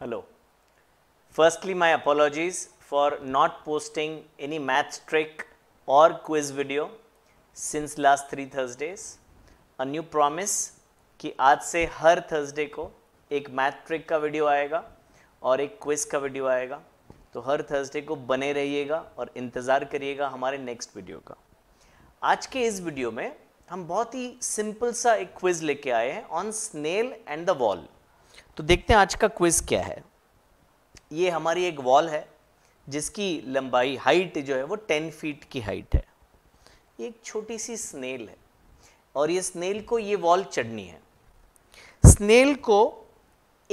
Hello. Firstly, my apologies for not posting any maths trick or quiz video since last three Thursdays. A new promise कि आज से हर Thursday को एक math trick का video आएगा और एक क्विज का वीडियो आएगा तो हर थर्सडे को बने रहिएगा और इंतज़ार करिएगा हमारे नेक्स्ट वीडियो का आज के इस वीडियो में हम बहुत ही सिंपल सा एक क्विज लेके आए हैं on snail and the wall तो देखते हैं आज का क्विज क्या है ये हमारी एक वॉल है जिसकी लंबाई हाइट जो है वो टेन फीट की हाइट है ये एक छोटी सी स्नेल है और ये स्नेल को ये वॉल चढ़नी है स्नेल को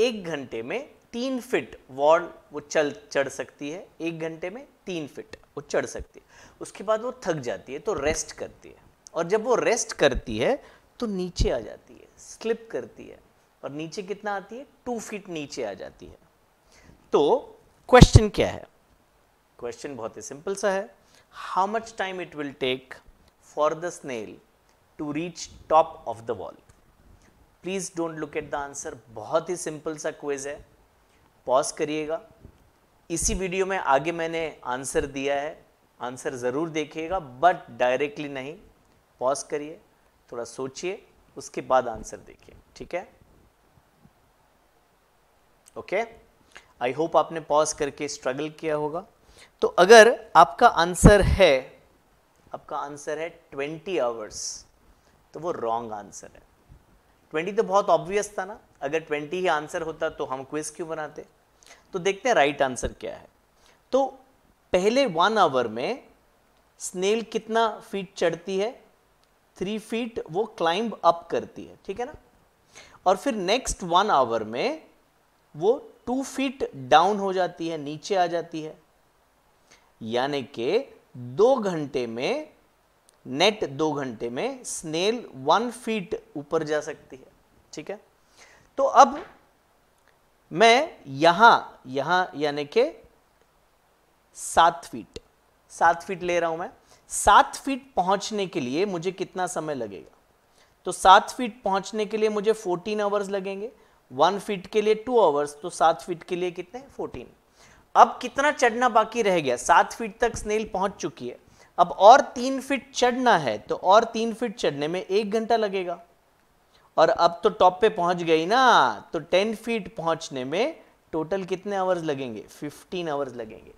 एक घंटे में तीन फिट वॉल वो चल चढ़ सकती है एक घंटे में तीन फिट वो चढ़ सकती है उसके बाद वो थक जाती है तो रेस्ट करती है और जब वो रेस्ट करती है तो नीचे आ जाती है स्लिप करती है और नीचे कितना आती है टू फीट नीचे आ जाती है तो क्वेश्चन क्या है क्वेश्चन बहुत ही सिंपल सा है how much time it will take for the snail to reach top of the wall please don't look at the answer बहुत ही सिंपल सा क्वेज है पॉज करिएगा इसी वीडियो में आगे मैंने आंसर दिया है आंसर ज़रूर देखिएगा बट डायरेक्टली नहीं पॉज करिए थोड़ा सोचिए उसके बाद आंसर देखिए ठीक है ओके आई होप आपने पॉज करके स्ट्रगल किया होगा तो अगर आपका आंसर है आपका आंसर है ट्वेंटी आवर्स तो वो रॉन्ग आंसर है ट्वेंटी तो बहुत ऑब्वियस था ना अगर ट्वेंटी ही आंसर होता तो हम क्विज क्यों बनाते तो देखते हैं राइट आंसर क्या है तो पहले वन आवर में स्नेल कितना फीट चढ़ती है थ्री फीट वो क्लाइंब अप करती है ठीक है ना और फिर नेक्स्ट वन आवर में वो टू फीट डाउन हो जाती है नीचे आ जाती है यानी कि दो घंटे में नेट दो घंटे में स्नेल वन फीट ऊपर जा सकती है ठीक है तो अब मैं यहां यहां यानी कि सात फीट सात फीट ले रहा हूं मैं सात फीट पहुंचने के लिए मुझे कितना समय लगेगा तो सात फीट पहुंचने के लिए मुझे फोर्टीन आवर्स लगेंगे वन फीट के लिए टू आवर्स तो सात फीट के लिए कितने फोर्टीन अब कितना चढ़ना बाकी रह गया सात फीट तक स्नेल पहुंच चुकी है अब और तीन फीट चढ़ना है तो और तीन फीट चढ़ने में एक घंटा लगेगा और अब तो टॉप पे पहुंच गई ना तो टेन फीट पहुंचने में टोटल कितने आवर्स लगेंगे फिफ्टीन आवर्स लगेंगे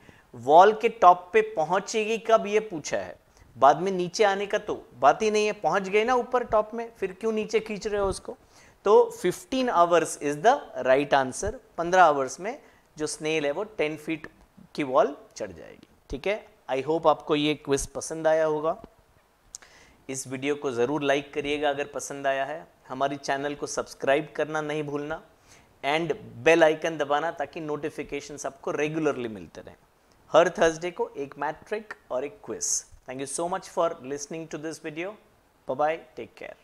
वॉल के टॉप पे पहुंचेगी कब ये पूछा है बाद में नीचे आने का तो बात ही नहीं है पहुंच गए ना ऊपर टॉप में फिर क्यों नीचे खींच रहे हो उसको तो 15 hours is the right answer 15 hours में जो स्नेल है वो 10 फीट की वॉल चढ़ जाएगी ठीक है आई होप आपको ये क्विज पसंद आया होगा इस वीडियो को ज़रूर लाइक करिएगा अगर पसंद आया है हमारी चैनल को सब्सक्राइब करना नहीं भूलना एंड बेल आइकन दबाना ताकि नोटिफिकेशंस आपको रेगुलरली मिलते रहें हर थर्सडे को एक मैट्रिक और एक quiz thank you so much for listening to this video bye take care